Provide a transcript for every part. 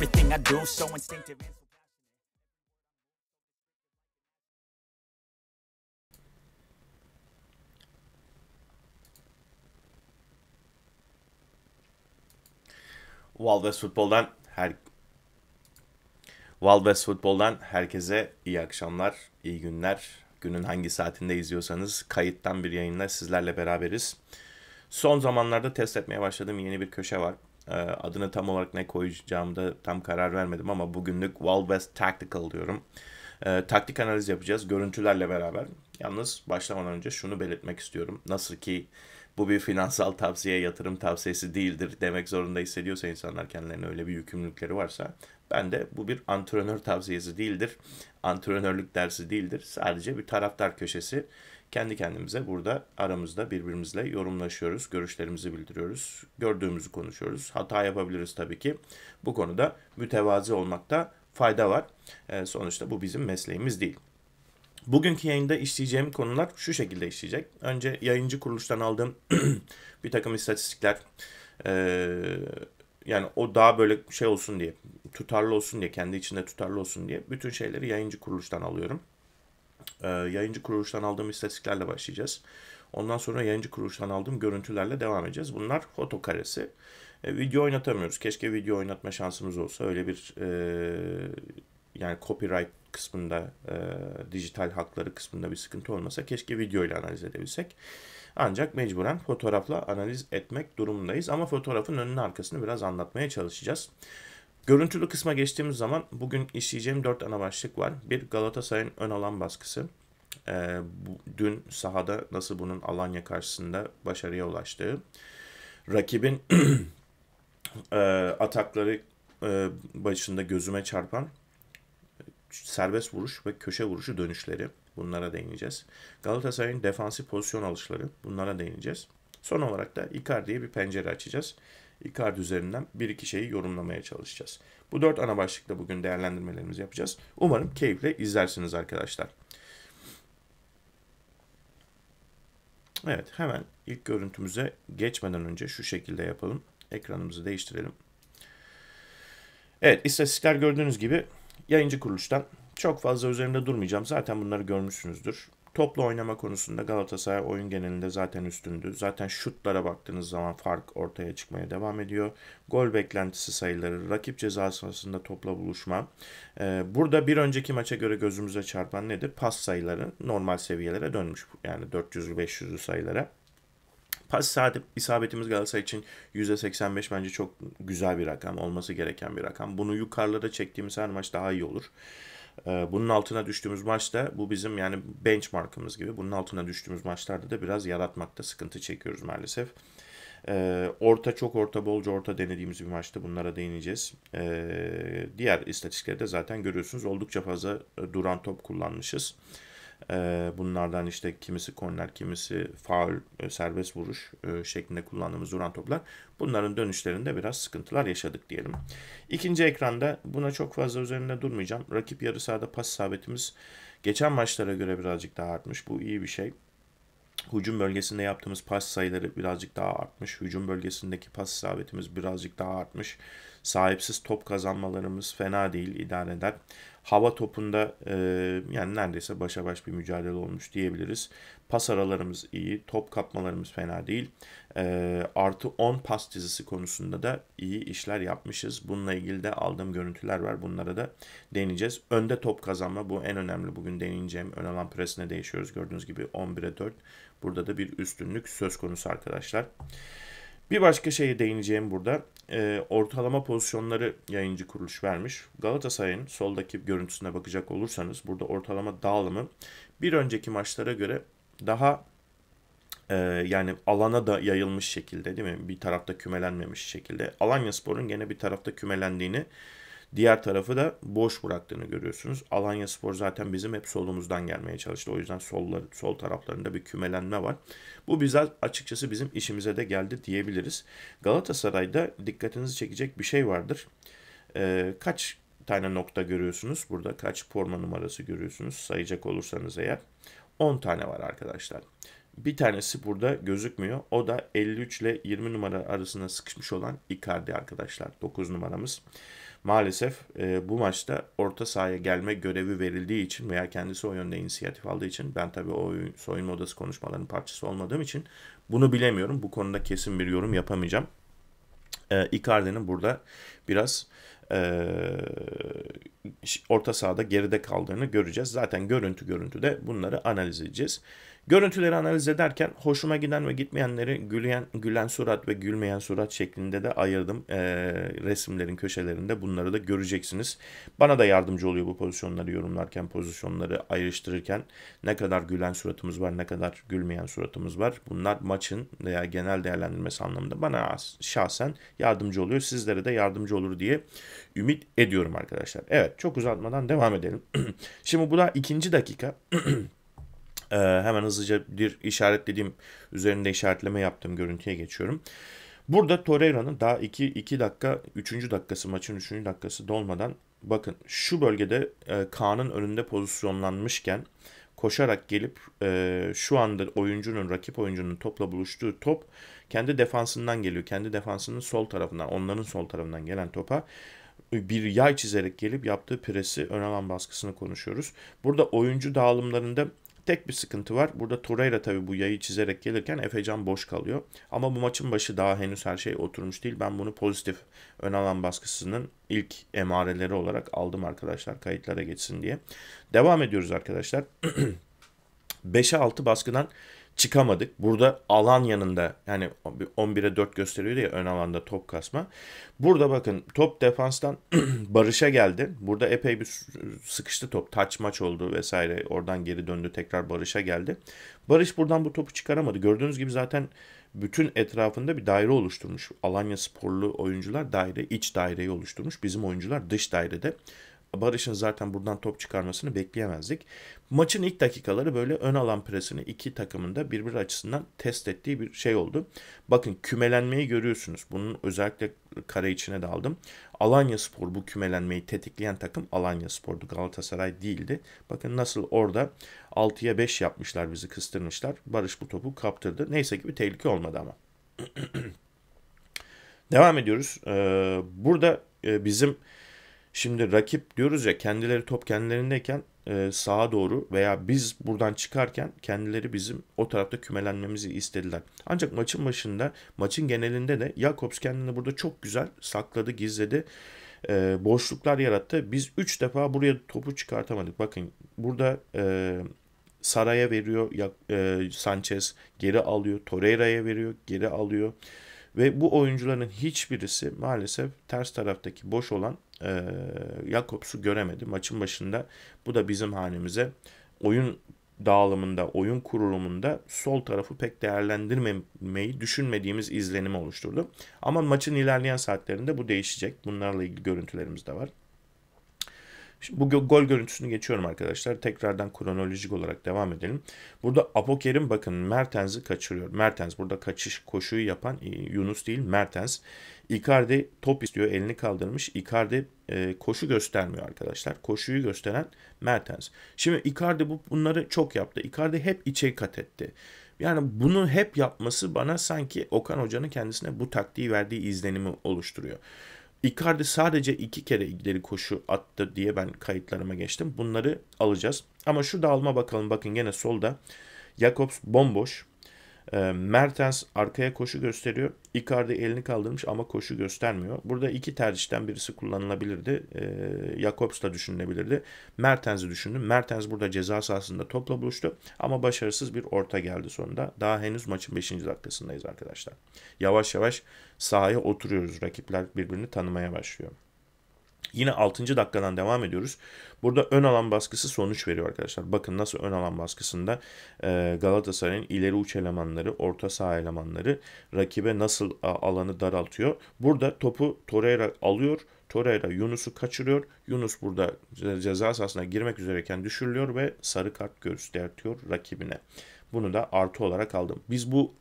Everything I do so instinctive. Wild West Futbol'dan her Wild West Futbol'dan herkese iyi akşamlar, iyi günler. Günün hangi saatinde izliyorsanız kayıttan bir yayınla sizlerle beraberiz. Son zamanlarda test etmeye başladığım yeni bir köşe var. Ee, Adını tam olarak ne koyacağım da tam karar vermedim ama bugünlük Wild West Tactical diyorum. Ee, taktik analiz yapacağız görüntülerle beraber. Yalnız başlamadan önce şunu belirtmek istiyorum. Nasıl ki bu bir finansal tavsiye, yatırım tavsiyesi değildir demek zorunda hissediyorsa insanlar kendilerine öyle bir yükümlülükleri varsa ben de bu bir antrenör tavsiyesi değildir. Antrenörlük dersi değildir. Sadece bir taraftar köşesi kendi kendimize burada aramızda birbirimizle yorumlaşıyoruz, görüşlerimizi bildiriyoruz, gördüğümüzü konuşuyoruz. Hata yapabiliriz tabii ki. Bu konuda mütevazi olmakta fayda var. Ee, sonuçta bu bizim mesleğimiz değil. Bugünkü yayında işleyeceğim konular şu şekilde işleyecek. Önce yayıncı kuruluştan aldığım bir takım istatistikler, ee, yani o daha böyle şey olsun diye, tutarlı olsun diye, kendi içinde tutarlı olsun diye bütün şeyleri yayıncı kuruluştan alıyorum e, yayıncı kuruluştan aldığım istatistiklerle başlayacağız. Ondan sonra yayıncı kuruluştan aldığım görüntülerle devam edeceğiz. Bunlar foto karesi. E, video oynatamıyoruz. Keşke video oynatma şansımız olsa. Öyle bir e, yani copyright kısmında, e, dijital hakları kısmında bir sıkıntı olmasa keşke video ile analiz edebilsek. Ancak mecburen fotoğrafla analiz etmek durumundayız. Ama fotoğrafın önünü arkasını biraz anlatmaya çalışacağız. Görüntülü kısma geçtiğimiz zaman bugün işleyeceğim dört ana başlık var. Bir Galatasaray'ın ön alan baskısı. Ee, bu, dün sahada nasıl bunun Alanya karşısında başarıya ulaştığı. Rakibin e, atakları e, başında gözüme çarpan e, serbest vuruş ve köşe vuruşu dönüşleri. Bunlara değineceğiz. Galatasaray'ın defansif pozisyon alışları. Bunlara değineceğiz. Son olarak da Icardi'ye bir pencere açacağız. Icardi üzerinden bir iki şeyi yorumlamaya çalışacağız. Bu dört ana başlıkla bugün değerlendirmelerimizi yapacağız. Umarım keyifle izlersiniz arkadaşlar. Evet hemen ilk görüntümüze geçmeden önce şu şekilde yapalım. Ekranımızı değiştirelim. Evet istatistikler gördüğünüz gibi yayıncı kuruluştan çok fazla üzerinde durmayacağım. Zaten bunları görmüşsünüzdür. Toplu oynama konusunda Galatasaray oyun genelinde zaten üstündü. Zaten şutlara baktığınız zaman fark ortaya çıkmaya devam ediyor. Gol beklentisi sayıları, rakip ceza sahasında topla buluşma. Ee, burada bir önceki maça göre gözümüze çarpan nedir? Pas sayıları normal seviyelere dönmüş. Yani 400'lü 500'lü sayılara. Pas saati isabetimiz Galatasaray için %85 bence çok güzel bir rakam. Olması gereken bir rakam. Bunu yukarılara çektiğimiz her maç daha iyi olur. Ee, bunun altına düştüğümüz maçta bu bizim yani benchmarkımız gibi bunun altına düştüğümüz maçlarda da biraz yaratmakta sıkıntı çekiyoruz maalesef. Ee, orta çok orta bolca orta denediğimiz bir maçta bunlara değineceğiz. Ee, diğer istatistiklerde zaten görüyorsunuz. Oldukça fazla duran top kullanmışız. Ee, bunlardan işte kimisi korner, kimisi faul, e, serbest vuruş e, şeklinde kullandığımız duran toplar. Bunların dönüşlerinde biraz sıkıntılar yaşadık diyelim. İkinci ekranda buna çok fazla üzerinde durmayacağım. Rakip yarı sahada pas sabitimiz geçen maçlara göre birazcık daha artmış. Bu iyi bir şey. Hücum bölgesinde yaptığımız pas sayıları birazcık daha artmış. Hücum bölgesindeki pas isabetimiz birazcık daha artmış. Sahipsiz top kazanmalarımız fena değil, idare eder hava topunda e, yani neredeyse başa baş bir mücadele olmuş diyebiliriz. Pas aralarımız iyi, top kapmalarımız fena değil. E, artı 10 pas dizisi konusunda da iyi işler yapmışız. Bununla ilgili de aldığım görüntüler var. Bunlara da deneyeceğiz. Önde top kazanma bu en önemli bugün deneyeceğim. Ön alan presine değişiyoruz. Gördüğünüz gibi 11'e 4. Burada da bir üstünlük söz konusu arkadaşlar. Arkadaşlar. Bir başka şeye değineceğim burada. E, ortalama pozisyonları yayıncı kuruluş vermiş. Galatasaray'ın soldaki görüntüsüne bakacak olursanız burada ortalama dağılımı bir önceki maçlara göre daha e, yani alana da yayılmış şekilde değil mi? Bir tarafta kümelenmemiş şekilde. Alanya Spor'un gene bir tarafta kümelendiğini Diğer tarafı da boş bıraktığını görüyorsunuz. Alanya Spor zaten bizim hep solumuzdan gelmeye çalıştı. O yüzden sollar, sol taraflarında bir kümelenme var. Bu bize açıkçası bizim işimize de geldi diyebiliriz. Galatasaray'da dikkatinizi çekecek bir şey vardır. Ee, kaç tane nokta görüyorsunuz? Burada kaç forma numarası görüyorsunuz? Sayacak olursanız eğer 10 tane var arkadaşlar. Bir tanesi burada gözükmüyor. O da 53 ile 20 numara arasında sıkışmış olan Icardi arkadaşlar. 9 numaramız maalesef e, bu maçta orta sahaya gelme görevi verildiği için veya kendisi o yönde inisiyatif aldığı için ben tabii o oyun, soyunma odası konuşmalarının parçası olmadığım için bunu bilemiyorum. Bu konuda kesin bir yorum yapamayacağım. E, Icardi'nin burada biraz e, orta sahada geride kaldığını göreceğiz. Zaten görüntü görüntü de bunları analiz edeceğiz. Görüntüleri analiz ederken hoşuma giden ve gitmeyenleri gülen, gülen surat ve gülmeyen surat şeklinde de ayırdım. E, resimlerin köşelerinde bunları da göreceksiniz. Bana da yardımcı oluyor bu pozisyonları yorumlarken, pozisyonları ayrıştırırken. Ne kadar gülen suratımız var, ne kadar gülmeyen suratımız var. Bunlar maçın veya genel değerlendirmesi anlamında bana şahsen yardımcı oluyor. Sizlere de yardımcı olur diye ümit ediyorum arkadaşlar. Evet çok uzatmadan devam edelim. Şimdi bu da ikinci dakika. Ee, hemen hızlıca bir işaretlediğim, üzerinde işaretleme yaptığım görüntüye geçiyorum. Burada Torreira'nın daha 2, 2 dakika, 3. dakikası, maçın 3. dakikası dolmadan bakın şu bölgede e, Kaan'ın önünde pozisyonlanmışken koşarak gelip e, şu anda oyuncunun, rakip oyuncunun topla buluştuğu top kendi defansından geliyor. Kendi defansının sol tarafından, onların sol tarafından gelen topa e, bir yay çizerek gelip yaptığı presi, ön alan baskısını konuşuyoruz. Burada oyuncu dağılımlarında Tek bir sıkıntı var. Burada Torreira tabii bu yayı çizerek gelirken Efecan boş kalıyor. Ama bu maçın başı daha henüz her şey oturmuş değil. Ben bunu pozitif ön alan baskısının ilk emareleri olarak aldım arkadaşlar kayıtlara geçsin diye. Devam ediyoruz arkadaşlar. 5'e 6 baskıdan çıkamadık. Burada alan yanında yani 11'e 4 gösteriyor ya ön alanda top kasma. Burada bakın top defanstan Barış'a geldi. Burada epey bir sıkıştı top. Taç maç oldu vesaire. Oradan geri döndü tekrar Barış'a geldi. Barış buradan bu topu çıkaramadı. Gördüğünüz gibi zaten bütün etrafında bir daire oluşturmuş. Alanya sporlu oyuncular daire, iç daireyi oluşturmuş. Bizim oyuncular dış dairede Barış'ın zaten buradan top çıkarmasını bekleyemezdik. Maçın ilk dakikaları böyle ön alan presini iki takımın da birbiri açısından test ettiği bir şey oldu. Bakın kümelenmeyi görüyorsunuz. Bunun özellikle kare içine daldım. Alanya Spor bu kümelenmeyi tetikleyen takım Alanya Spor'du. Galatasaray değildi. Bakın nasıl orada 6'ya 5 yapmışlar bizi kıstırmışlar. Barış bu topu kaptırdı. Neyse ki bir tehlike olmadı ama. Devam ediyoruz. Ee, burada e, bizim Şimdi rakip diyoruz ya kendileri top kendilerindeyken e, sağa doğru veya biz buradan çıkarken kendileri bizim o tarafta kümelenmemizi istediler. Ancak maçın başında maçın genelinde de Jakobs kendini burada çok güzel sakladı gizledi. E, boşluklar yarattı. Biz 3 defa buraya topu çıkartamadık. Bakın burada e, Saray'a veriyor e, Sanchez geri alıyor. Torreira'ya veriyor geri alıyor. Ve bu oyuncuların hiçbirisi maalesef ters taraftaki boş olan e, Jakobs'u göremedi maçın başında. Bu da bizim hanemize oyun dağılımında, oyun kurulumunda sol tarafı pek değerlendirmemeyi düşünmediğimiz izlenimi oluşturdu. Ama maçın ilerleyen saatlerinde bu değişecek. Bunlarla ilgili görüntülerimiz de var. Şimdi bu gol görüntüsünü geçiyorum arkadaşlar. Tekrardan kronolojik olarak devam edelim. Burada Apoker'in bakın Mertens'i kaçırıyor. Mertens burada kaçış koşuyu yapan e, Yunus değil Mertens. Icardi top istiyor elini kaldırmış. Icardi e, koşu göstermiyor arkadaşlar. Koşuyu gösteren Mertens. Şimdi Icardi bu, bunları çok yaptı. Icardi hep içe kat etti. Yani bunu hep yapması bana sanki Okan Hoca'nın kendisine bu taktiği verdiği izlenimi oluşturuyor. Icardi sadece iki kere ileri koşu attı diye ben kayıtlarıma geçtim. Bunları alacağız. Ama şu dağılma bakalım. Bakın gene solda Jakobs bomboş. Ee, Mertens arkaya koşu gösteriyor. Icardi elini kaldırmış ama koşu göstermiyor. Burada iki tercihten birisi kullanılabilirdi. E, ee, Jakobs da düşünülebilirdi. Mertens'i düşündüm. Mertens burada ceza sahasında topla buluştu ama başarısız bir orta geldi sonunda. Daha henüz maçın 5. dakikasındayız arkadaşlar. Yavaş yavaş sahaya oturuyoruz. Rakipler birbirini tanımaya başlıyor. Yine 6. dakikadan devam ediyoruz. Burada ön alan baskısı sonuç veriyor arkadaşlar. Bakın nasıl ön alan baskısında e, Galatasaray'ın ileri uç elemanları, orta saha elemanları rakibe nasıl alanı daraltıyor. Burada topu Torreira alıyor. Torreira Yunus'u kaçırıyor. Yunus burada ceza sahasına girmek üzereyken düşürülüyor ve sarı kart göstertiyor rakibine. Bunu da artı olarak aldım. Biz bu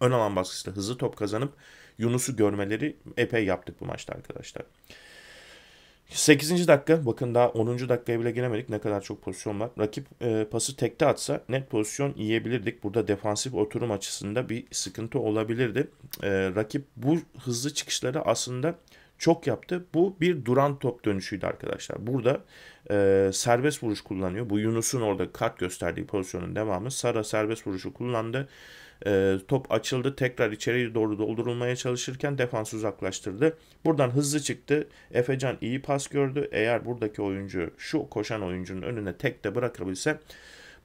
ön alan baskısıyla hızlı top kazanıp Yunus'u görmeleri epey yaptık bu maçta arkadaşlar. 8. dakika bakın daha 10. dakikaya bile giremedik ne kadar çok pozisyon var. Rakip e, pası tekte atsa net pozisyon yiyebilirdik. Burada defansif oturum açısında bir sıkıntı olabilirdi. E, rakip bu hızlı çıkışları aslında çok yaptı. Bu bir duran top dönüşüydü arkadaşlar. Burada e, serbest vuruş kullanıyor. Bu Yunus'un orada kart gösterdiği pozisyonun devamı. Sara serbest vuruşu kullandı. E, top açıldı tekrar içeriye doğru doldurulmaya çalışırken defans uzaklaştırdı. Buradan hızlı çıktı. Efecan iyi pas gördü. Eğer buradaki oyuncu şu koşan oyuncunun önüne tek de bırakabilse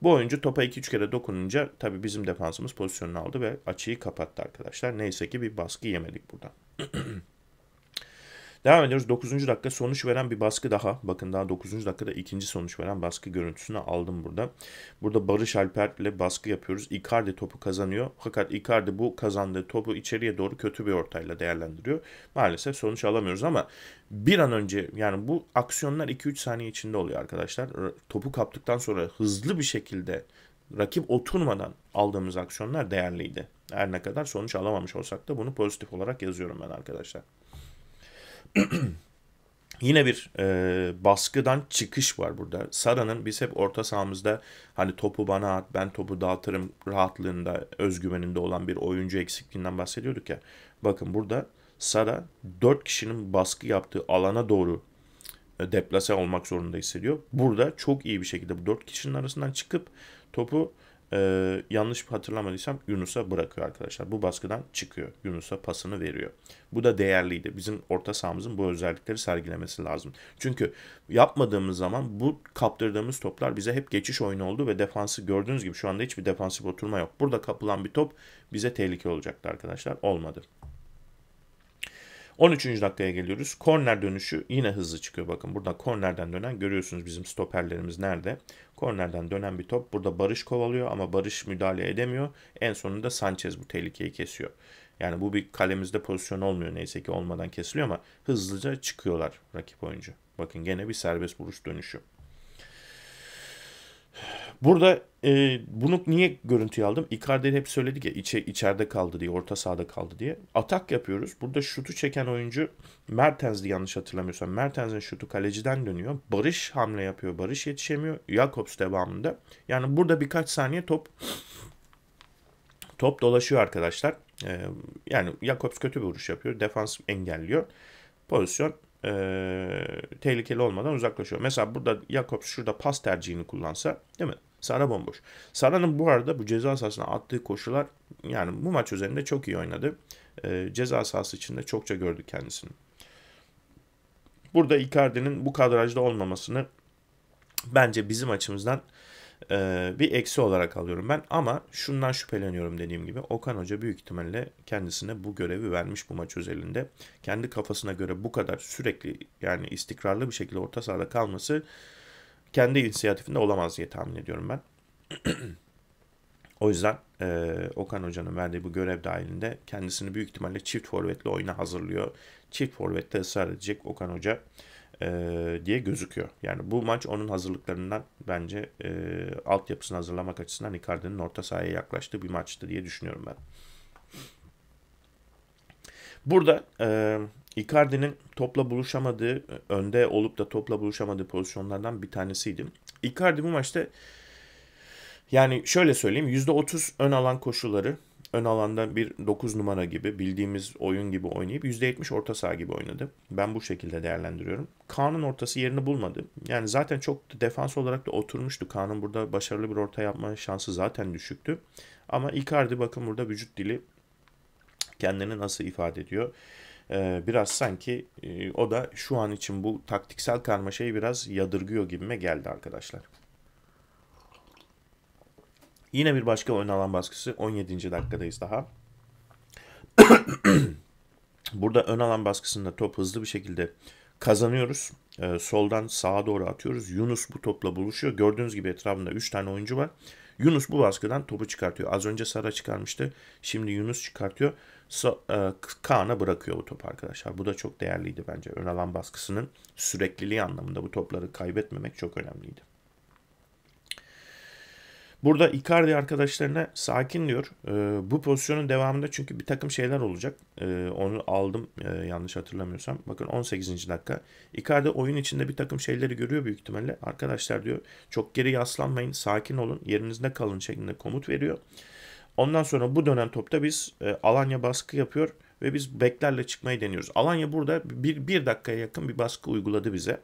bu oyuncu topa 2-3 kere dokununca tabi bizim defansımız pozisyonunu aldı ve açıyı kapattı arkadaşlar. Neyse ki bir baskı yemedik buradan. Devam ediyoruz. 9. dakika sonuç veren bir baskı daha. Bakın daha 9. dakikada ikinci sonuç veren baskı görüntüsünü aldım burada. Burada Barış ile baskı yapıyoruz. Icardi topu kazanıyor. Fakat Icardi bu kazandığı topu içeriye doğru kötü bir ortayla değerlendiriyor. Maalesef sonuç alamıyoruz ama bir an önce yani bu aksiyonlar 2-3 saniye içinde oluyor arkadaşlar. Topu kaptıktan sonra hızlı bir şekilde rakip oturmadan aldığımız aksiyonlar değerliydi. Her ne kadar sonuç alamamış olsak da bunu pozitif olarak yazıyorum ben arkadaşlar. Yine bir e, baskıdan çıkış var burada. Sara'nın biz hep orta sahamızda hani topu bana at ben topu dağıtırım rahatlığında özgüveninde olan bir oyuncu eksikliğinden bahsediyorduk ya. Bakın burada Sara 4 kişinin baskı yaptığı alana doğru e, deplase olmak zorunda hissediyor. Burada çok iyi bir şekilde bu 4 kişinin arasından çıkıp topu ee, yanlış hatırlamadıysam Yunus'a bırakıyor arkadaşlar. Bu baskıdan çıkıyor. Yunus'a pasını veriyor. Bu da değerliydi. Bizim orta sahamızın bu özellikleri sergilemesi lazım. Çünkü yapmadığımız zaman bu kaptırdığımız toplar bize hep geçiş oyunu oldu ve defansı gördüğünüz gibi şu anda hiçbir defansif oturma yok. Burada kapılan bir top bize tehlike olacaktı arkadaşlar. Olmadı. 13. dakikaya geliyoruz. Korner dönüşü yine hızlı çıkıyor. Bakın buradan kornerden dönen görüyorsunuz bizim stoperlerimiz nerede. Kornerden dönen bir top. Burada Barış kovalıyor ama Barış müdahale edemiyor. En sonunda Sanchez bu tehlikeyi kesiyor. Yani bu bir kalemizde pozisyon olmuyor neyse ki olmadan kesiliyor ama hızlıca çıkıyorlar rakip oyuncu. Bakın gene bir serbest vuruş dönüşü. Burada e, bunu niye görüntüye aldım? Icardi hep söyledik ya içe, içeride kaldı diye, orta sahada kaldı diye. Atak yapıyoruz. Burada şutu çeken oyuncu Mertens'di yanlış hatırlamıyorsam. Mertens'in şutu kaleciden dönüyor. Barış hamle yapıyor. Barış yetişemiyor. Jakobs devamında. Yani burada birkaç saniye top top dolaşıyor arkadaşlar. Ee, yani Jakobs kötü bir vuruş yapıyor. Defans engelliyor. Pozisyon e, tehlikeli olmadan uzaklaşıyor. Mesela burada Jakobs şurada pas tercihini kullansa değil mi? Sara bomboş. Sara'nın bu arada bu ceza sahasına attığı koşular yani bu maç üzerinde çok iyi oynadı. E, ceza sahası içinde çokça gördük kendisini. Burada Icardi'nin bu kadrajda olmamasını bence bizim açımızdan e, bir eksi olarak alıyorum ben. Ama şundan şüpheleniyorum dediğim gibi. Okan Hoca büyük ihtimalle kendisine bu görevi vermiş bu maç özelinde. Kendi kafasına göre bu kadar sürekli yani istikrarlı bir şekilde orta sahada kalması kendi inisiyatifinde olamaz diye tahmin ediyorum ben. o yüzden e, Okan Hoca'nın verdiği bu görev dahilinde kendisini büyük ihtimalle çift forvetle oyuna hazırlıyor. Çift forvette ısrar edecek Okan Hoca. E, diye gözüküyor. Yani bu maç onun hazırlıklarından bence e, altyapısını hazırlamak açısından Icardi'nin orta sahaya yaklaştığı bir maçtı diye düşünüyorum ben. Burada e, Icardi'nin topla buluşamadığı, önde olup da topla buluşamadığı pozisyonlardan bir tanesiydi. Icardi bu maçta yani şöyle söyleyeyim %30 ön alan koşuları ön alanda bir 9 numara gibi bildiğimiz oyun gibi oynayıp %70 orta saha gibi oynadı. Ben bu şekilde değerlendiriyorum. Kaan'ın ortası yerini bulmadı. Yani zaten çok defans olarak da oturmuştu. Kaan'ın burada başarılı bir orta yapma şansı zaten düşüktü. Ama Icardi bakın burada vücut dili kendini nasıl ifade ediyor ee, biraz sanki e, o da şu an için bu taktiksel karmaşayı biraz yadırgıyor gibime geldi arkadaşlar. Yine bir başka ön alan baskısı 17. dakikadayız daha. Burada ön alan baskısında top hızlı bir şekilde kazanıyoruz. E, soldan sağa doğru atıyoruz. Yunus bu topla buluşuyor. Gördüğünüz gibi etrafında 3 tane oyuncu var. Yunus bu baskıdan topu çıkartıyor. Az önce Sara çıkarmıştı. Şimdi Yunus çıkartıyor. So, e, Kaan'a bırakıyor bu top arkadaşlar. Bu da çok değerliydi bence. Ön alan baskısının sürekliliği anlamında bu topları kaybetmemek çok önemliydi. Burada Icardi arkadaşlarına sakin diyor. Ee, bu pozisyonun devamında çünkü bir takım şeyler olacak. Ee, onu aldım e, yanlış hatırlamıyorsam. Bakın 18. dakika. Icardi oyun içinde bir takım şeyleri görüyor büyük ihtimalle. Arkadaşlar diyor çok geri yaslanmayın, sakin olun, yerinizde kalın şeklinde komut veriyor. Ondan sonra bu dönem topta biz e, Alanya baskı yapıyor ve biz beklerle çıkmayı deniyoruz. Alanya burada bir, bir dakikaya yakın bir baskı uyguladı bize.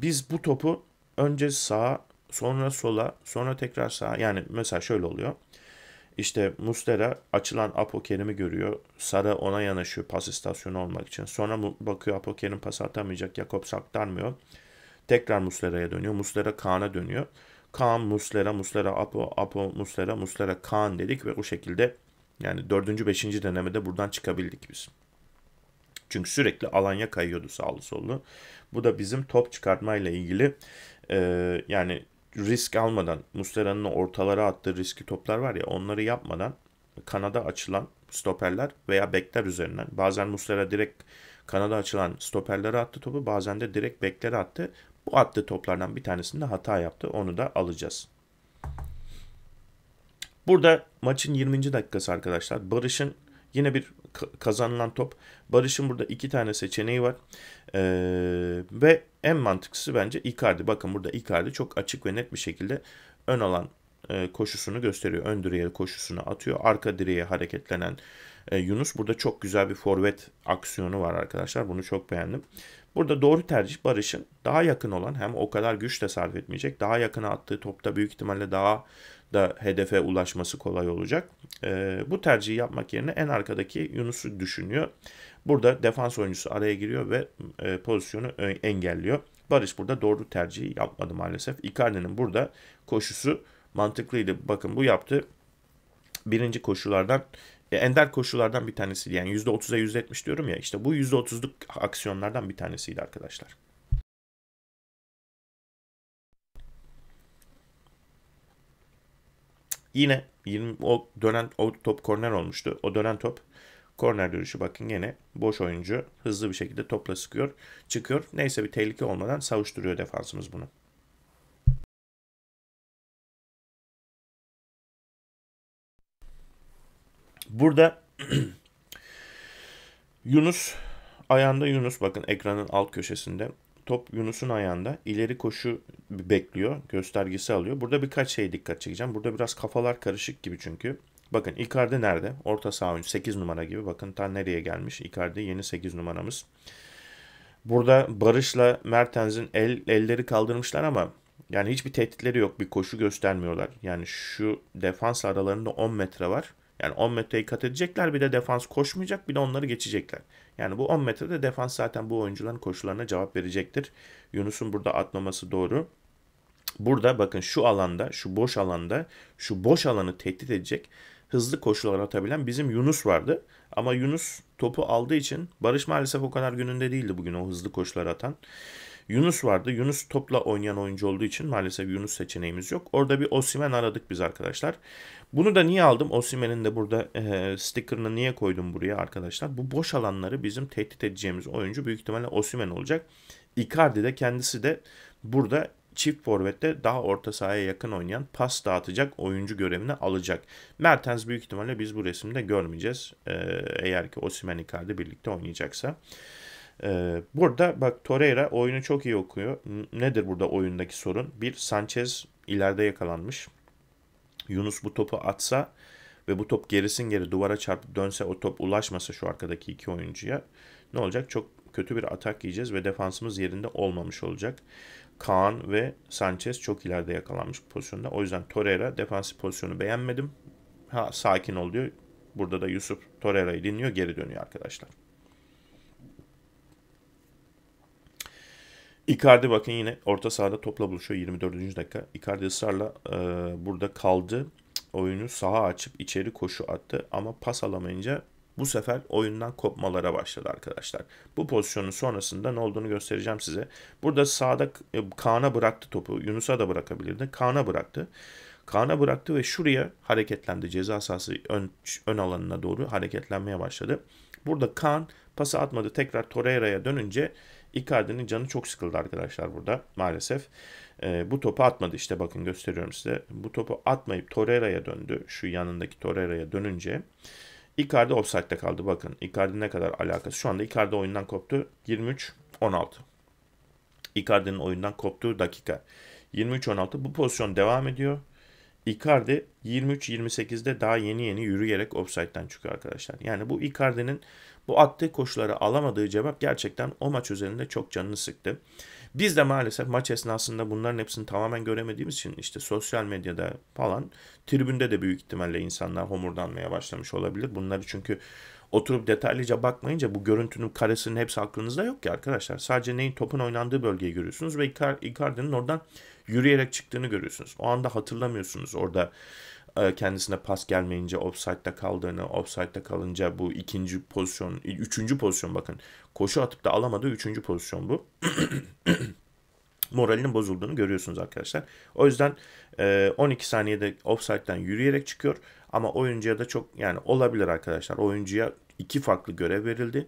Biz bu topu önce sağa sonra sola, sonra tekrar sağa. Yani mesela şöyle oluyor. İşte Mustera açılan Apokerim'i görüyor. Sara ona yanaşıyor pas istasyonu olmak için. Sonra bakıyor Apokerim pas atamayacak. Jakob aktarmıyor. Tekrar Mustera'ya dönüyor. Mustera Kaan'a dönüyor. Kaan, Muslera, Muslera, Apo, Apo, Muslera, Muslera, Kaan dedik ve bu şekilde yani dördüncü, beşinci denemede buradan çıkabildik biz. Çünkü sürekli Alanya kayıyordu sağlı sollu. Bu da bizim top çıkartmayla ilgili e, yani risk almadan Muslera'nın ortalara attığı riski toplar var ya onları yapmadan kanada açılan stoperler veya bekler üzerinden bazen Muslera direkt kanada açılan stoperlere attı topu bazen de direkt beklere attı. Bu attığı toplardan bir tanesinde hata yaptı. Onu da alacağız. Burada maçın 20. dakikası arkadaşlar. Barış'ın yine bir kazanılan top. Barış'ın burada iki tane seçeneği var. Ee, ve en mantıklısı bence Icardi. Bakın burada Icardi çok açık ve net bir şekilde ön alan e, koşusunu gösteriyor. Ön direğe koşusunu atıyor. Arka direğe hareketlenen e, Yunus. Burada çok güzel bir forvet aksiyonu var arkadaşlar. Bunu çok beğendim. Burada doğru tercih Barış'ın daha yakın olan hem o kadar güç de etmeyecek. Daha yakına attığı topta büyük ihtimalle daha da hedefe ulaşması kolay olacak. Ee, bu tercihi yapmak yerine en arkadaki Yunus'u düşünüyor. Burada defans oyuncusu araya giriyor ve e, pozisyonu e, engelliyor. Barış burada doğru tercihi yapmadı maalesef. Icardi'nin burada koşusu mantıklıydı. Bakın bu yaptı. Birinci koşulardan e, ender koşulardan bir tanesiydi yani %30'a %70 diyorum ya işte bu %30'luk aksiyonlardan bir tanesiydi arkadaşlar. Yine 20, o dönen o top korner olmuştu. O dönen top korner dönüşü bakın yine boş oyuncu hızlı bir şekilde topla sıkıyor. Çıkıyor. Neyse bir tehlike olmadan savuşturuyor defansımız bunu. Burada Yunus ayağında Yunus bakın ekranın alt köşesinde Top Yunus'un ayağında. ileri koşu bekliyor. Göstergesi alıyor. Burada birkaç şey dikkat çekeceğim. Burada biraz kafalar karışık gibi çünkü. Bakın Icardi nerede? Orta saha oyuncu 8 numara gibi. Bakın ta nereye gelmiş. Icardi yeni 8 numaramız. Burada Barış'la Mertens'in el, elleri kaldırmışlar ama yani hiçbir tehditleri yok. Bir koşu göstermiyorlar. Yani şu defans aralarında 10 metre var. Yani 10 metreyi kat edecekler. Bir de defans koşmayacak. Bir de onları geçecekler. Yani bu 10 metrede defans zaten bu oyuncuların koşularına cevap verecektir. Yunus'un burada atlaması doğru. Burada bakın şu alanda, şu boş alanda, şu boş alanı tehdit edecek hızlı koşular atabilen bizim Yunus vardı. Ama Yunus topu aldığı için Barış maalesef o kadar gününde değildi bugün o hızlı koşular atan. Yunus vardı. Yunus topla oynayan oyuncu olduğu için maalesef Yunus seçeneğimiz yok. Orada bir Osimen aradık biz arkadaşlar. Bunu da niye aldım? Osimen'in de burada e, sticker'ını niye koydum buraya arkadaşlar? Bu boş alanları bizim tehdit edeceğimiz oyuncu büyük ihtimalle Osimen olacak. Icardi de kendisi de burada çift forvette daha orta sahaya yakın oynayan pas dağıtacak oyuncu görevini alacak. Mertens büyük ihtimalle biz bu resimde görmeyeceğiz. Ee, eğer ki Osimen Icardi birlikte oynayacaksa. Ee, burada bak Torreira oyunu çok iyi okuyor. Nedir burada oyundaki sorun? Bir Sanchez ileride yakalanmış. Yunus bu topu atsa ve bu top gerisin geri duvara çarpıp dönse o top ulaşmasa şu arkadaki iki oyuncuya ne olacak? Çok kötü bir atak yiyeceğiz ve defansımız yerinde olmamış olacak. Kaan ve Sanchez çok ileride yakalanmış pozisyonda. O yüzden Torreira defansif pozisyonu beğenmedim. Ha sakin ol diyor. Burada da Yusuf Torreira'yı dinliyor geri dönüyor arkadaşlar. Icardi bakın yine orta sahada topla buluşuyor 24. dakika. Icardi ısrarla e, burada kaldı. Oyunu saha açıp içeri koşu attı ama pas alamayınca bu sefer oyundan kopmalara başladı arkadaşlar. Bu pozisyonun sonrasında ne olduğunu göstereceğim size. Burada sağda e, Kaan'a bıraktı topu. Yunus'a da bırakabilirdi. Kaan'a bıraktı. Kaan'a bıraktı ve şuraya hareketlendi. Ceza sahası ön, ön alanına doğru hareketlenmeye başladı. Burada Kaan pası atmadı. Tekrar Torreira'ya dönünce Icardi'nin canı çok sıkıldı arkadaşlar burada maalesef. E, bu topu atmadı işte bakın gösteriyorum size. Bu topu atmayıp Torreira'ya döndü. Şu yanındaki Torreira'ya dönünce Icardi offside'de kaldı bakın. Icardi ne kadar alakası. Şu anda Icardi oyundan koptu. 23 16. Icardi'nin oyundan koptuğu dakika. 23-16 bu pozisyon devam ediyor. Icardi 23-28'de daha yeni yeni yürüyerek offside'den çıkıyor arkadaşlar. Yani bu Icardi'nin bu attığı koşuları alamadığı cevap gerçekten o maç üzerinde çok canını sıktı. Biz de maalesef maç esnasında bunların hepsini tamamen göremediğimiz için işte sosyal medyada falan tribünde de büyük ihtimalle insanlar homurdanmaya başlamış olabilir. Bunları çünkü oturup detaylıca bakmayınca bu görüntünün karesinin hepsi aklınızda yok ki arkadaşlar. Sadece neyin topun oynandığı bölgeyi görüyorsunuz ve Icardi'nin oradan yürüyerek çıktığını görüyorsunuz. O anda hatırlamıyorsunuz orada e, kendisine pas gelmeyince offside'da kaldığını, offside'da kalınca bu ikinci pozisyon, üçüncü pozisyon bakın. Koşu atıp da alamadığı üçüncü pozisyon bu. Moralinin bozulduğunu görüyorsunuz arkadaşlar. O yüzden 12 e, saniyede offside'den yürüyerek çıkıyor. Ama oyuncuya da çok yani olabilir arkadaşlar. Oyuncuya iki farklı görev verildi.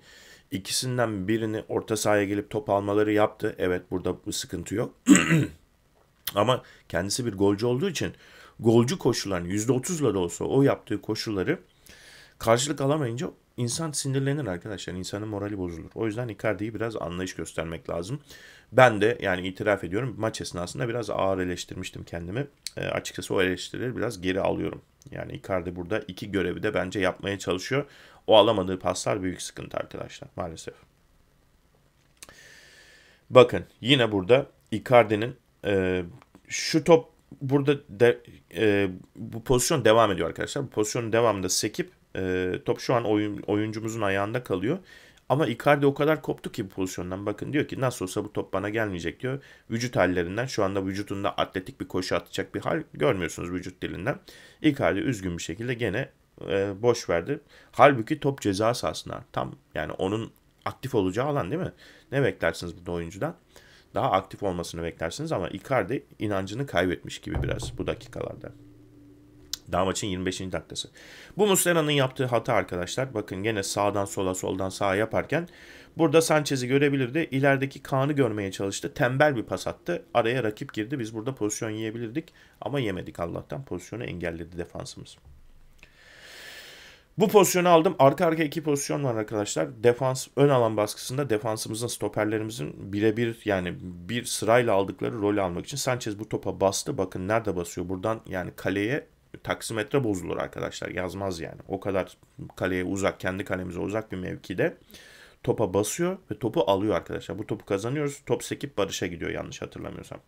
İkisinden birini orta sahaya gelip top almaları yaptı. Evet burada bir sıkıntı yok. Ama kendisi bir golcü olduğu için golcü koşullarını %30'la da olsa o yaptığı koşulları karşılık alamayınca insan sinirlenir arkadaşlar. İnsanın morali bozulur. O yüzden Icardi'yi biraz anlayış göstermek lazım. Ben de yani itiraf ediyorum maç esnasında biraz ağır eleştirmiştim kendimi. E, açıkçası o eleştirileri biraz geri alıyorum. Yani Icardi burada iki görevi de bence yapmaya çalışıyor. O alamadığı paslar büyük sıkıntı arkadaşlar maalesef. Bakın yine burada Icardi'nin e, şu top burada de, e, bu pozisyon devam ediyor arkadaşlar. Bu pozisyonun devamında sekip e, top şu an oyun, oyuncumuzun ayağında kalıyor. Ama Icardi o kadar koptu ki bu pozisyondan. Bakın diyor ki nasıl olsa bu top bana gelmeyecek diyor. Vücut hallerinden şu anda vücutunda atletik bir koşu atacak bir hal görmüyorsunuz vücut dilinden. Icardi üzgün bir şekilde gene e, boş verdi. Halbuki top ceza sahasına tam yani onun aktif olacağı alan değil mi? Ne beklersiniz bu oyuncudan? daha aktif olmasını beklersiniz ama Icardi inancını kaybetmiş gibi biraz bu dakikalarda. Daha maçın 25. dakikası. Bu Muslera'nın yaptığı hata arkadaşlar. Bakın gene sağdan sola soldan sağa yaparken burada Sanchez'i görebilirdi. İlerideki Kaan'ı görmeye çalıştı. Tembel bir pas attı. Araya rakip girdi. Biz burada pozisyon yiyebilirdik ama yemedik Allah'tan. Pozisyonu engelledi defansımız. Bu pozisyonu aldım. Arka arka iki pozisyon var arkadaşlar. Defans ön alan baskısında defansımızın stoperlerimizin birebir yani bir sırayla aldıkları rolü almak için Sanchez bu topa bastı. Bakın nerede basıyor? Buradan yani kaleye taksimetre bozulur arkadaşlar. Yazmaz yani. O kadar kaleye uzak, kendi kalemize uzak bir mevkide topa basıyor ve topu alıyor arkadaşlar. Bu topu kazanıyoruz. Top sekip Barış'a gidiyor yanlış hatırlamıyorsam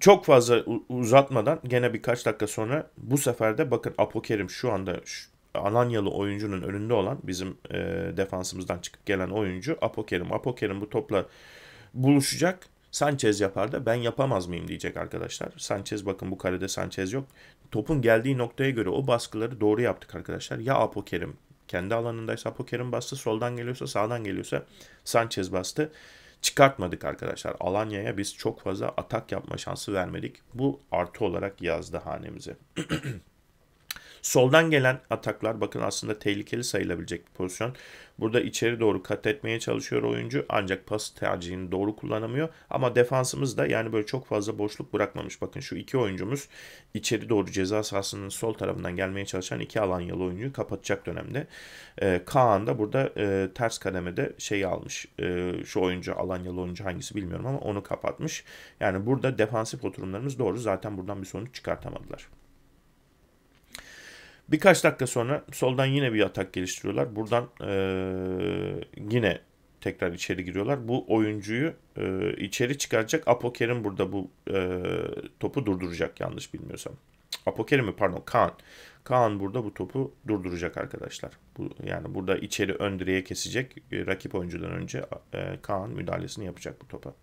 çok fazla uzatmadan gene birkaç dakika sonra bu sefer de bakın Apokerim şu anda şu Alanyalı oyuncunun önünde olan bizim e, defansımızdan çıkıp gelen oyuncu Apokerim. Apokerim bu topla buluşacak. Sanchez yapar da ben yapamaz mıyım diyecek arkadaşlar. Sanchez bakın bu karede Sanchez yok. Topun geldiği noktaya göre o baskıları doğru yaptık arkadaşlar. Ya Apokerim kendi alanındaysa Apokerim bastı. Soldan geliyorsa sağdan geliyorsa Sanchez bastı çıkartmadık arkadaşlar. Alanya'ya biz çok fazla atak yapma şansı vermedik. Bu artı olarak yazdı hanemize. Soldan gelen ataklar bakın aslında tehlikeli sayılabilecek bir pozisyon. Burada içeri doğru kat etmeye çalışıyor oyuncu ancak pas tercihini doğru kullanamıyor. Ama defansımız da yani böyle çok fazla boşluk bırakmamış. Bakın şu iki oyuncumuz içeri doğru ceza sahasının sol tarafından gelmeye çalışan iki Alanyalı oyuncuyu kapatacak dönemde. Ee, Kaan da burada e, ters kademede şey almış. E, şu oyuncu Alanyalı oyuncu hangisi bilmiyorum ama onu kapatmış. Yani burada defansif oturumlarımız doğru. Zaten buradan bir sonuç çıkartamadılar. Birkaç dakika sonra soldan yine bir atak geliştiriyorlar. Buradan e, yine tekrar içeri giriyorlar. Bu oyuncuyu e, içeri çıkaracak. Apoker'in burada bu e, topu durduracak yanlış bilmiyorsam. Apoker mi pardon Kaan. Kaan burada bu topu durduracak arkadaşlar. Bu, yani burada içeri ön direğe kesecek. E, rakip oyuncudan önce e, Kaan müdahalesini yapacak bu topa.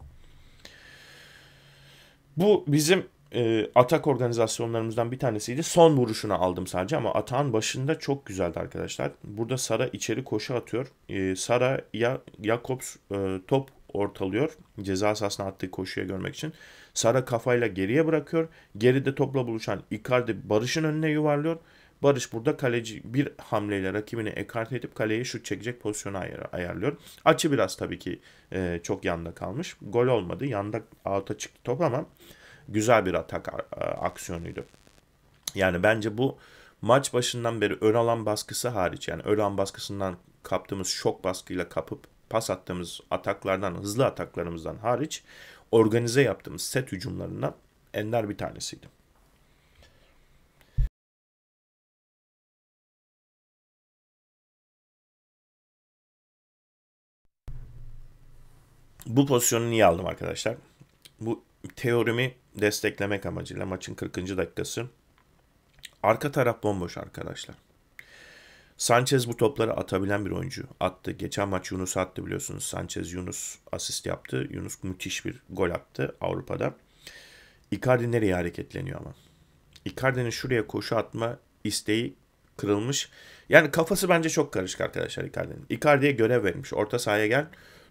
Bu bizim e, atak organizasyonlarımızdan bir tanesiydi. Son vuruşuna aldım sadece ama atağın başında çok güzeldi arkadaşlar. Burada Sara içeri koşu atıyor. E, Sara ya Jakobs e, top ortalıyor. Ceza sahasına attığı koşuya görmek için. Sara kafayla geriye bırakıyor. Geride topla buluşan Icardi Barış'ın önüne yuvarlıyor. Barış burada kaleci bir hamleyle rakibini ekart edip kaleye şut çekecek pozisyona ayar, ayarlıyor. Açı biraz tabii ki e, çok yanda kalmış. Gol olmadı. Yanda alta çıktı top ama güzel bir atak aksiyonuydu. Yani bence bu maç başından beri ön alan baskısı hariç yani ön alan baskısından kaptığımız şok baskıyla kapıp pas attığımız ataklardan, hızlı ataklarımızdan hariç organize yaptığımız set hücumlarından ender bir tanesiydi. Bu pozisyonu niye aldım arkadaşlar? Bu teorimi desteklemek amacıyla maçın 40. dakikası. Arka taraf bomboş arkadaşlar. Sanchez bu topları atabilen bir oyuncu. Attı. Geçen maç Yunus attı biliyorsunuz. Sanchez Yunus asist yaptı. Yunus müthiş bir gol attı Avrupa'da. Icardi nereye hareketleniyor ama? Icardi'nin şuraya koşu atma isteği kırılmış. Yani kafası bence çok karışık arkadaşlar Icardi'nin. Icardi'ye görev vermiş. Orta sahaya gel.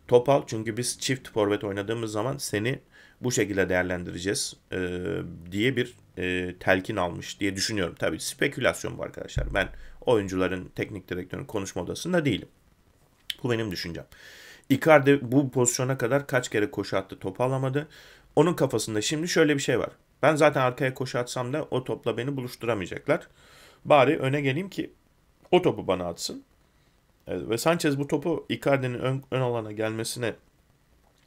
Top al. Çünkü biz çift forvet oynadığımız zaman seni bu şekilde değerlendireceğiz e, diye bir e, telkin almış diye düşünüyorum. Tabii spekülasyon bu arkadaşlar. Ben oyuncuların teknik direktörün konuşma odasında değilim. Bu benim düşüncem. Icardi bu pozisyona kadar kaç kere koşu attı topu alamadı. Onun kafasında şimdi şöyle bir şey var. Ben zaten arkaya koşu atsam da o topla beni buluşturamayacaklar. Bari öne geleyim ki o topu bana atsın. Evet, ve Sanchez bu topu Icardi'nin ön, ön alana gelmesine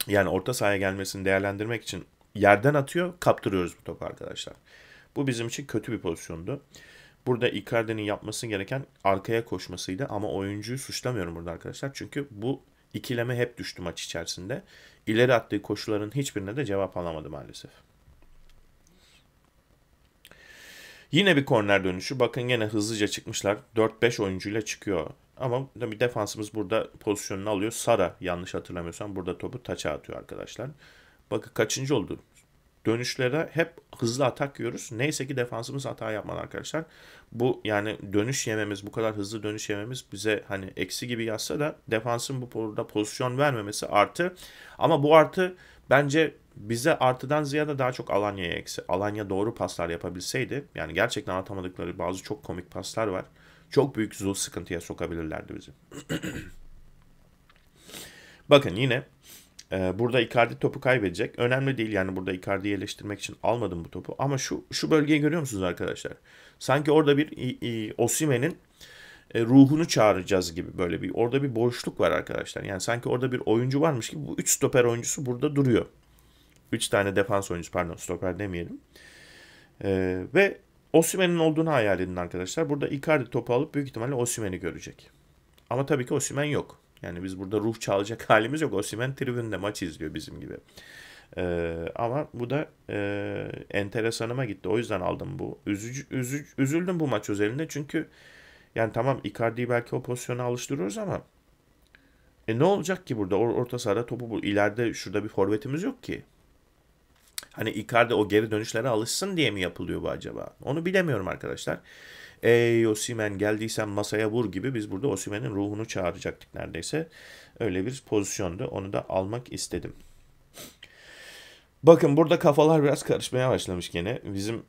yani orta sahaya gelmesini değerlendirmek için yerden atıyor. Kaptırıyoruz bu topu arkadaşlar. Bu bizim için kötü bir pozisyondu. Burada Icardi'nin yapması gereken arkaya koşmasıydı ama oyuncuyu suçlamıyorum burada arkadaşlar. Çünkü bu ikileme hep düştü maç içerisinde. İleri attığı koşuların hiçbirine de cevap alamadı maalesef. Yine bir korner dönüşü. Bakın yine hızlıca çıkmışlar. 4-5 oyuncuyla çıkıyor ama tabii defansımız burada pozisyonunu alıyor. Sara yanlış hatırlamıyorsam burada topu taça atıyor arkadaşlar. Bakın kaçıncı oldu? Dönüşlere hep hızlı atak yiyoruz. Neyse ki defansımız hata yapmadı arkadaşlar. Bu yani dönüş yememiz, bu kadar hızlı dönüş yememiz bize hani eksi gibi yazsa da defansın bu burada pozisyon vermemesi artı. Ama bu artı bence bize artıdan ziyade daha çok Alanya'ya eksi. Alanya doğru paslar yapabilseydi yani gerçekten atamadıkları bazı çok komik paslar var çok büyük zor sıkıntıya sokabilirlerdi bizi. Bakın yine e, burada Icardi topu kaybedecek. Önemli değil yani burada Icardi'yi eleştirmek için almadım bu topu. Ama şu şu bölgeyi görüyor musunuz arkadaşlar? Sanki orada bir e, Osimen'in e, ruhunu çağıracağız gibi böyle bir orada bir boşluk var arkadaşlar. Yani sanki orada bir oyuncu varmış gibi bu 3 stoper oyuncusu burada duruyor. 3 tane defans oyuncusu pardon stoper demeyelim. E, ve Osimen'in olduğunu hayal edin arkadaşlar. Burada Icardi topu alıp büyük ihtimalle Osimen'i görecek. Ama tabii ki Osimen yok. Yani biz burada ruh çalacak halimiz yok. Osimen tribünde maç izliyor bizim gibi. Ee, ama bu da e, enteresanıma gitti. O yüzden aldım bu. Üzücü, üzücü, üzüldüm bu maç özelinde. Çünkü yani tamam Icardi'yi belki o pozisyona alıştırıyoruz ama e ne olacak ki burada? Or orta sahada topu bu. ileride şurada bir forvetimiz yok ki. Hani Icardi o geri dönüşlere alışsın diye mi yapılıyor bu acaba? Onu bilemiyorum arkadaşlar. Ey Osimen geldiysen masaya vur gibi biz burada Osimen'in ruhunu çağıracaktık neredeyse. Öyle bir pozisyonda onu da almak istedim. Bakın burada kafalar biraz karışmaya başlamış gene. Bizim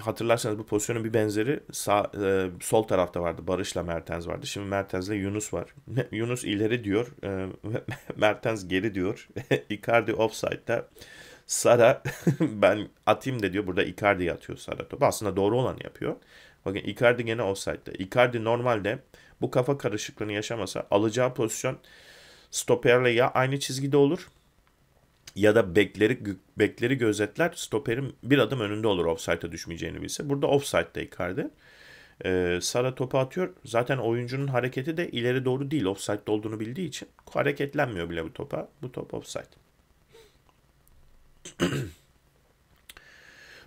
hatırlarsanız bu pozisyonun bir benzeri sağ, e, sol tarafta vardı. Barış'la Mertens vardı. Şimdi Mertens'le Yunus var. Yunus ileri diyor. E, Mertens geri diyor. Icardi offside'da. Sara ben atayım de diyor. Burada Icardi atıyor Sara topu. Aslında doğru olanı yapıyor. Bakın Icardi gene offside'de. Icardi normalde bu kafa karışıklığını yaşamasa alacağı pozisyon stoperle ya aynı çizgide olur ya da bekleri bekleri gözetler stoperin bir adım önünde olur offside'a düşmeyeceğini bilse. Burada offside'de Icardi. Ee, Sara topu atıyor. Zaten oyuncunun hareketi de ileri doğru değil. Offside'de olduğunu bildiği için hareketlenmiyor bile bu topa. Bu top offside.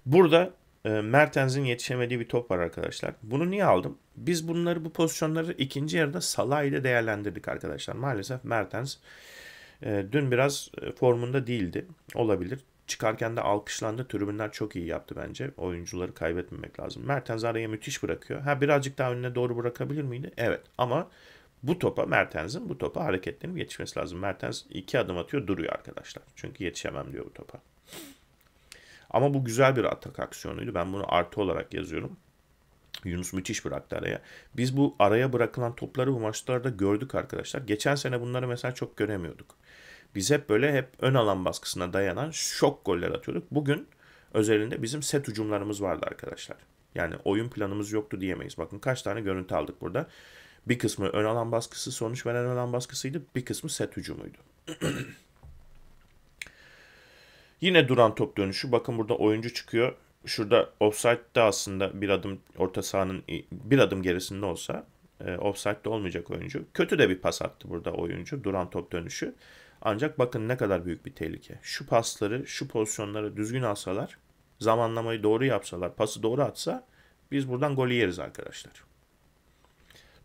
Burada e, Mertens'in yetişemediği bir top var arkadaşlar. Bunu niye aldım? Biz bunları bu pozisyonları ikinci yarıda Salah ile değerlendirdik arkadaşlar. Maalesef Mertens e, dün biraz e, formunda değildi. Olabilir. Çıkarken de alkışlandı. Tribünler çok iyi yaptı bence. Oyuncuları kaybetmemek lazım. Mertens araya müthiş bırakıyor. Ha birazcık daha önüne doğru bırakabilir miydi? Evet ama bu topa Mertens'in bu topa hareketlenip yetişmesi lazım. Mertens iki adım atıyor duruyor arkadaşlar. Çünkü yetişemem diyor bu topa. Ama bu güzel bir atak aksiyonuydu. Ben bunu artı olarak yazıyorum. Yunus müthiş bıraktı araya. Biz bu araya bırakılan topları bu maçlarda gördük arkadaşlar. Geçen sene bunları mesela çok göremiyorduk. Biz hep böyle hep ön alan baskısına dayanan şok goller atıyorduk. Bugün özelinde bizim set hücumlarımız vardı arkadaşlar. Yani oyun planımız yoktu diyemeyiz. Bakın kaç tane görüntü aldık burada. Bir kısmı ön alan baskısı, sonuç veren ön alan baskısıydı. Bir kısmı set hücumuydu. Yine duran top dönüşü. Bakın burada oyuncu çıkıyor. Şurada offside'de aslında bir adım orta sahanın bir adım gerisinde olsa e, offside'de olmayacak oyuncu. Kötü de bir pas attı burada oyuncu duran top dönüşü. Ancak bakın ne kadar büyük bir tehlike. Şu pasları, şu pozisyonları düzgün alsalar, zamanlamayı doğru yapsalar, pası doğru atsa biz buradan golü yeriz arkadaşlar.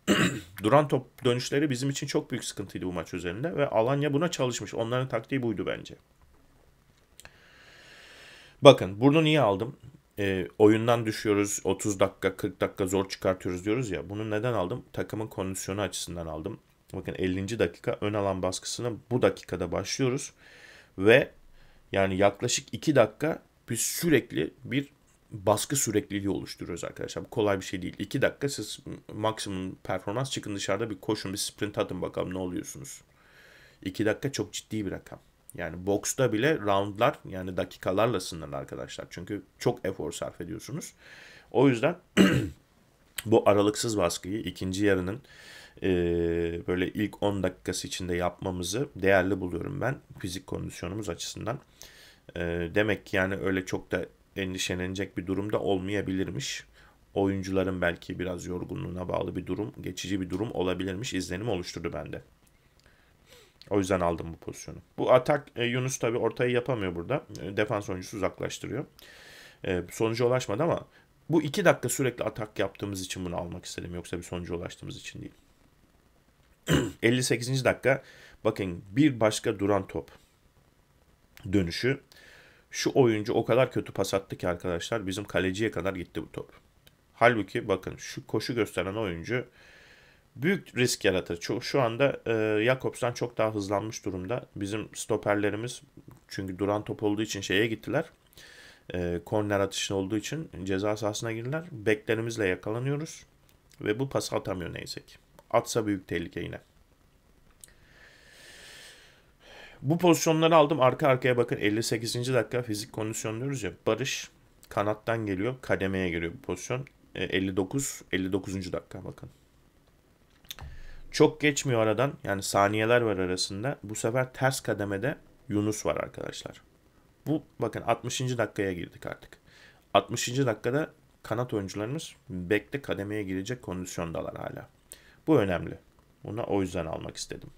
duran top dönüşleri bizim için çok büyük sıkıntıydı bu maç üzerinde ve Alanya buna çalışmış. Onların taktiği buydu bence. Bakın bunu niye aldım? E, oyundan düşüyoruz 30 dakika 40 dakika zor çıkartıyoruz diyoruz ya. Bunu neden aldım? Takımın kondisyonu açısından aldım. Bakın 50. dakika ön alan baskısına bu dakikada başlıyoruz. Ve yani yaklaşık 2 dakika biz sürekli bir baskı sürekliliği oluşturuyoruz arkadaşlar. Bu kolay bir şey değil. 2 dakika siz maksimum performans çıkın dışarıda bir koşun bir sprint atın bakalım ne oluyorsunuz. 2 dakika çok ciddi bir rakam. Yani boksta bile roundlar yani dakikalarla sınırlı arkadaşlar. Çünkü çok efor sarf ediyorsunuz. O yüzden bu aralıksız baskıyı ikinci yarının e, böyle ilk 10 dakikası içinde yapmamızı değerli buluyorum ben fizik kondisyonumuz açısından. E, demek ki yani öyle çok da endişelenecek bir durumda olmayabilirmiş. Oyuncuların belki biraz yorgunluğuna bağlı bir durum, geçici bir durum olabilirmiş izlenimi oluşturdu bende. O yüzden aldım bu pozisyonu. Bu atak e, Yunus tabi ortayı yapamıyor burada. E, defans oyuncusu uzaklaştırıyor. E, sonuca ulaşmadı ama bu iki dakika sürekli atak yaptığımız için bunu almak istedim. Yoksa bir sonuca ulaştığımız için değil. 58. dakika bakın bir başka duran top dönüşü şu oyuncu o kadar kötü pas attı ki arkadaşlar bizim kaleciye kadar gitti bu top. Halbuki bakın şu koşu gösteren oyuncu büyük risk yaratır. Çok, şu anda e, Jakobs'tan çok daha hızlanmış durumda. Bizim stoperlerimiz çünkü duran top olduğu için şeye gittiler. E, korner atışı olduğu için ceza sahasına girdiler. Beklerimizle yakalanıyoruz ve bu pas atamıyor neyse ki. Atsa büyük tehlike yine. Bu pozisyonları aldım. Arka arkaya bakın 58. dakika fizik kondisyon diyoruz ya. Barış kanattan geliyor. Kademeye geliyor bu pozisyon. E, 59 59. dakika bakın. Çok geçmiyor aradan. Yani saniyeler var arasında. Bu sefer ters kademede Yunus var arkadaşlar. Bu bakın 60. dakikaya girdik artık. 60. dakikada kanat oyuncularımız bekle kademeye girecek kondisyondalar hala. Bu önemli. Buna o yüzden almak istedim.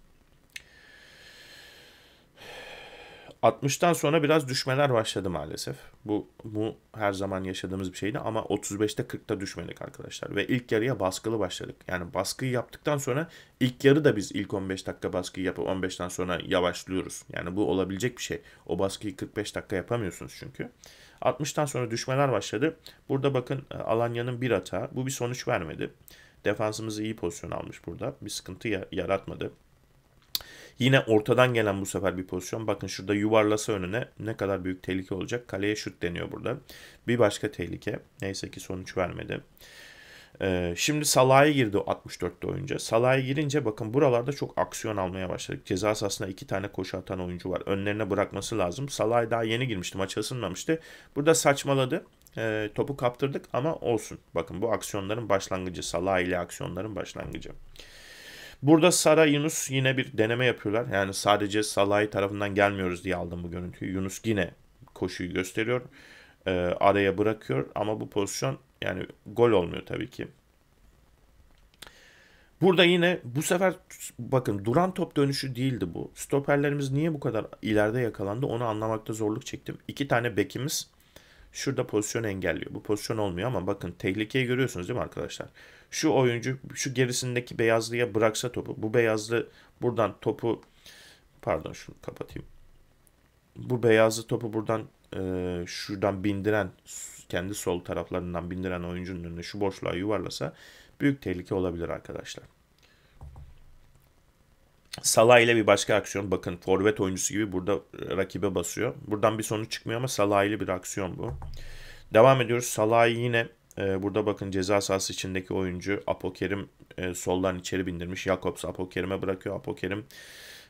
60'tan sonra biraz düşmeler başladı maalesef. Bu, bu her zaman yaşadığımız bir şeydi ama 35'te 40'ta düşmedik arkadaşlar. Ve ilk yarıya baskılı başladık. Yani baskıyı yaptıktan sonra ilk yarı da biz ilk 15 dakika baskıyı yapıp 15'ten sonra yavaşlıyoruz. Yani bu olabilecek bir şey. O baskıyı 45 dakika yapamıyorsunuz çünkü. 60'tan sonra düşmeler başladı. Burada bakın e, Alanya'nın bir hata. Bu bir sonuç vermedi. Defansımız iyi pozisyon almış burada. Bir sıkıntı yaratmadı. Yine ortadan gelen bu sefer bir pozisyon. Bakın şurada yuvarlasa önüne ne kadar büyük tehlike olacak. Kaleye şut deniyor burada. Bir başka tehlike. Neyse ki sonuç vermedi. Ee, şimdi Salah'a girdi 64'te oyuncu. Salah'a girince bakın buralarda çok aksiyon almaya başladık. Ceza sahasında iki tane koşu atan oyuncu var. Önlerine bırakması lazım. Salah daha yeni girmişti. Maç ısınmamıştı. Burada saçmaladı. Ee, topu kaptırdık ama olsun. Bakın bu aksiyonların başlangıcı. Salah ile aksiyonların başlangıcı. Burada Sara Yunus yine bir deneme yapıyorlar. Yani sadece Salay tarafından gelmiyoruz diye aldım bu görüntüyü. Yunus yine koşuyu gösteriyor. E, araya bırakıyor ama bu pozisyon yani gol olmuyor tabii ki. Burada yine bu sefer bakın duran top dönüşü değildi bu. Stoperlerimiz niye bu kadar ileride yakalandı onu anlamakta zorluk çektim. İki tane bekimiz Şurada pozisyon engelliyor. Bu pozisyon olmuyor ama bakın tehlikeyi görüyorsunuz değil mi arkadaşlar? Şu oyuncu şu gerisindeki beyazlıya bıraksa topu. Bu beyazlı buradan topu pardon şunu kapatayım. Bu beyazlı topu buradan e, şuradan bindiren kendi sol taraflarından bindiren oyuncunun önüne şu boşluğa yuvarlasa büyük tehlike olabilir arkadaşlar. Salah ile bir başka aksiyon. Bakın forvet oyuncusu gibi burada e, rakibe basıyor. Buradan bir sonuç çıkmıyor ama Salah ile bir aksiyon bu. Devam ediyoruz. Salah yine e, burada bakın ceza sahası içindeki oyuncu Apokerim e, soldan içeri bindirmiş. Jakobs Apokerim'e bırakıyor. Apokerim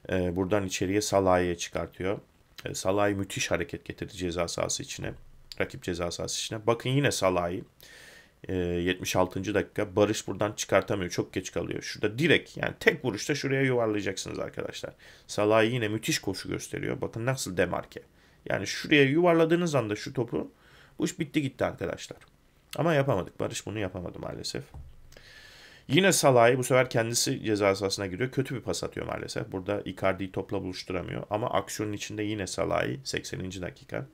e, buradan içeriye Salah'ı çıkartıyor. E, Salah müthiş hareket getirdi ceza sahası içine. Rakip ceza sahası içine. Bakın yine Salah'ı. 76. Ee, dakika Barış buradan çıkartamıyor. Çok geç kalıyor. Şurada direkt yani tek vuruşta şuraya yuvarlayacaksınız arkadaşlar. Salah yine müthiş koşu gösteriyor. Bakın nasıl demarke. Yani şuraya yuvarladığınız anda şu topu bu iş bitti gitti arkadaşlar. Ama yapamadık. Barış bunu yapamadı maalesef. Yine Salah'ı bu sefer kendisi ceza sahasına giriyor. Kötü bir pas atıyor maalesef. Burada Icardi topla buluşturamıyor. Ama aksiyonun içinde yine Salah'ı 80. dakika.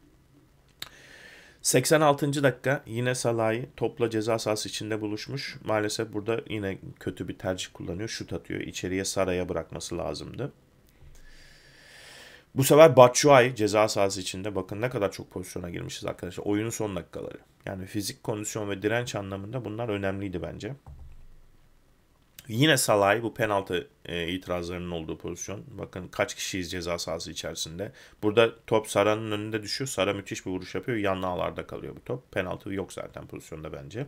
86. dakika yine Salah'ı topla ceza sahası içinde buluşmuş. Maalesef burada yine kötü bir tercih kullanıyor. Şut atıyor. İçeriye Saray'a bırakması lazımdı. Bu sefer Batshuayi ceza sahası içinde bakın ne kadar çok pozisyona girmişiz arkadaşlar. Oyunun son dakikaları. Yani fizik kondisyon ve direnç anlamında bunlar önemliydi bence. Yine Salay bu penaltı e, itirazlarının olduğu pozisyon. Bakın kaç kişiyiz ceza sahası içerisinde. Burada top Sara'nın önünde düşüyor. Sara müthiş bir vuruş yapıyor. Yan ağlarda kalıyor bu top. Penaltı yok zaten pozisyonda bence.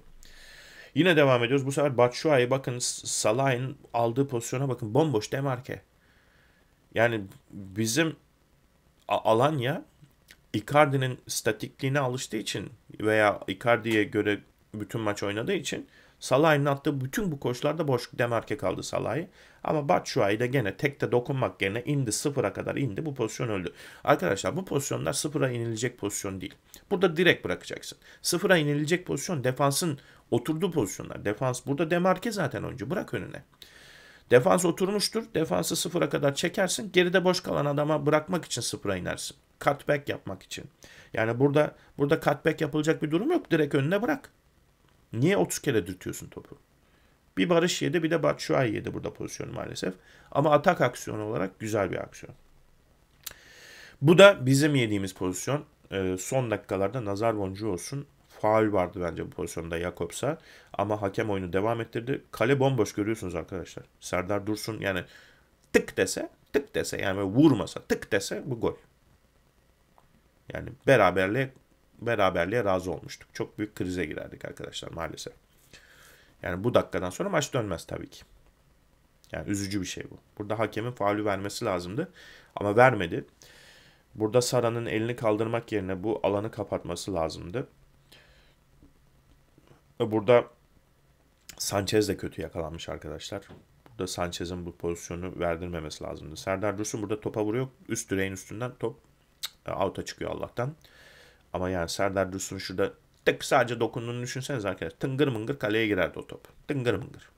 Yine devam ediyoruz. Bu sefer Batshuayi bakın Salah'ın aldığı pozisyona bakın bomboş demarke. Yani bizim Alanya Icardi'nin statikliğine alıştığı için veya Icardi'ye göre bütün maç oynadığı için Salah'ın attığı bütün bu koşularda boş demarke kaldı Salah'ı. Ama Batshuayi de gene tekte dokunmak yerine indi sıfıra kadar indi bu pozisyon öldü. Arkadaşlar bu pozisyonlar sıfıra inilecek pozisyon değil. Burada direkt bırakacaksın. Sıfıra inilecek pozisyon defansın oturduğu pozisyonlar. Defans burada demarke zaten oyuncu bırak önüne. Defans oturmuştur. Defansı sıfıra kadar çekersin. Geride boş kalan adama bırakmak için sıfıra inersin. Cutback yapmak için. Yani burada burada cutback yapılacak bir durum yok. Direkt önüne bırak. Niye 30 kere dürtüyorsun topu? Bir Barış yedi bir de Batshuayi yedi burada pozisyonu maalesef. Ama atak aksiyonu olarak güzel bir aksiyon. Bu da bizim yediğimiz pozisyon. E, son dakikalarda nazar boncuğu olsun. Faul vardı bence bu pozisyonda Jakobs'a. Ama hakem oyunu devam ettirdi. Kale bomboş görüyorsunuz arkadaşlar. Serdar Dursun yani tık dese tık dese yani vurmasa tık dese bu gol. Yani beraberliğe beraberliğe razı olmuştuk. Çok büyük krize girerdik arkadaşlar maalesef. Yani bu dakikadan sonra maç dönmez tabii ki. Yani üzücü bir şey bu. Burada hakemin faulü vermesi lazımdı ama vermedi. Burada Sara'nın elini kaldırmak yerine bu alanı kapatması lazımdı. E, burada Sanchez de kötü yakalanmış arkadaşlar. Burada Sanchez'in bu pozisyonu verdirmemesi lazımdı. Serdar Dursun burada topa vuruyor. Üst direğin üstünden top e, out'a çıkıyor Allah'tan. Ama yani Serdar Dursun şurada tık sadece dokunduğunu düşünseniz arkadaşlar. Tıngır mıngır kaleye girerdi o top. Tıngır mıngır.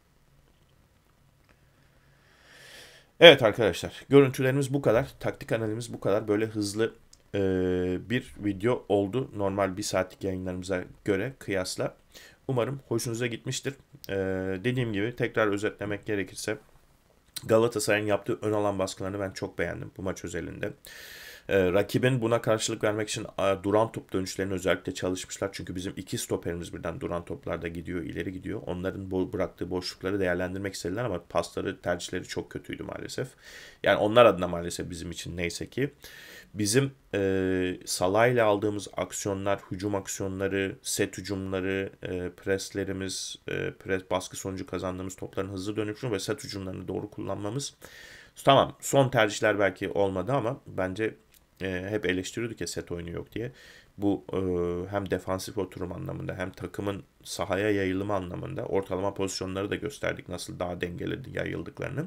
Evet arkadaşlar görüntülerimiz bu kadar. Taktik analizimiz bu kadar. Böyle hızlı e, bir video oldu. Normal bir saatlik yayınlarımıza göre kıyasla. Umarım hoşunuza gitmiştir. E, dediğim gibi tekrar özetlemek gerekirse Galatasaray'ın yaptığı ön alan baskılarını ben çok beğendim bu maç özelinde. E, rakibin buna karşılık vermek için e, duran top dönüşlerini özellikle çalışmışlar. Çünkü bizim iki stoperimiz birden duran toplarda gidiyor, ileri gidiyor. Onların bo bıraktığı boşlukları değerlendirmek istediler ama pasları, tercihleri çok kötüydü maalesef. Yani onlar adına maalesef bizim için neyse ki. Bizim e, salayla aldığımız aksiyonlar, hücum aksiyonları, set hücumları, e, preslerimiz, e, pres baskı sonucu kazandığımız topların hızlı dönüşü ve set hücumlarını doğru kullanmamız Tamam son tercihler belki olmadı ama bence e, hep eleştiriyorduk ya set oyunu yok diye. Bu e, hem defansif oturum anlamında hem takımın sahaya yayılımı anlamında ortalama pozisyonları da gösterdik nasıl daha dengeli yayıldıklarını.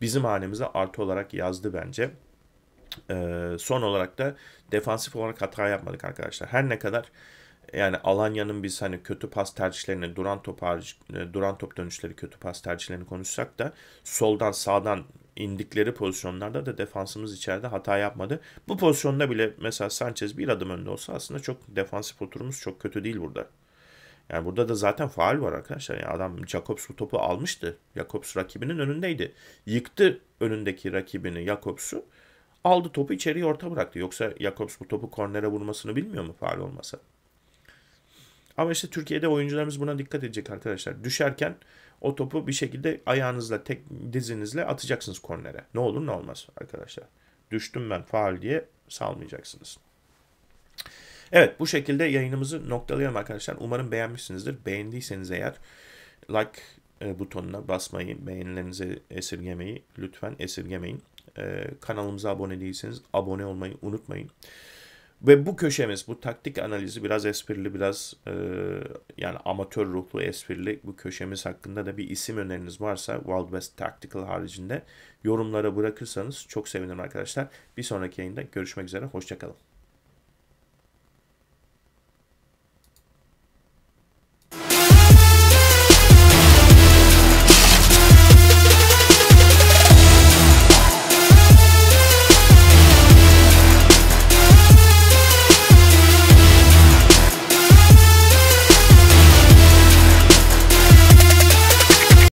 Bizim halimize artı olarak yazdı bence. E, son olarak da defansif olarak hata yapmadık arkadaşlar. Her ne kadar yani Alanya'nın biz hani kötü pas tercihlerini, duran top e, duran top dönüşleri kötü pas tercihlerini konuşsak da soldan sağdan indikleri pozisyonlarda da defansımız içeride hata yapmadı. Bu pozisyonda bile mesela Sanchez bir adım önde olsa aslında çok defansif oturumuz çok kötü değil burada. Yani burada da zaten faal var arkadaşlar. Yani adam Jacobs bu topu almıştı. Jacobs rakibinin önündeydi. Yıktı önündeki rakibini Jacobs'u. Aldı topu içeriye orta bıraktı. Yoksa Jacobs bu topu kornere vurmasını bilmiyor mu faal olmasa? Ama işte Türkiye'de oyuncularımız buna dikkat edecek arkadaşlar. Düşerken o topu bir şekilde ayağınızla, tek dizinizle atacaksınız kornere. Ne olur ne olmaz arkadaşlar. Düştüm ben faal diye salmayacaksınız. Evet bu şekilde yayınımızı noktalayalım arkadaşlar. Umarım beğenmişsinizdir. Beğendiyseniz eğer like e, butonuna basmayı, beğenilerinizi esirgemeyi lütfen esirgemeyin. E, kanalımıza abone değilseniz abone olmayı unutmayın. Ve bu köşemiz, bu taktik analizi biraz esprili, biraz e, yani amatör ruhlu esprili bu köşemiz hakkında da bir isim öneriniz varsa Wild West Tactical haricinde yorumlara bırakırsanız çok sevinirim arkadaşlar. Bir sonraki yayında görüşmek üzere, hoşçakalın.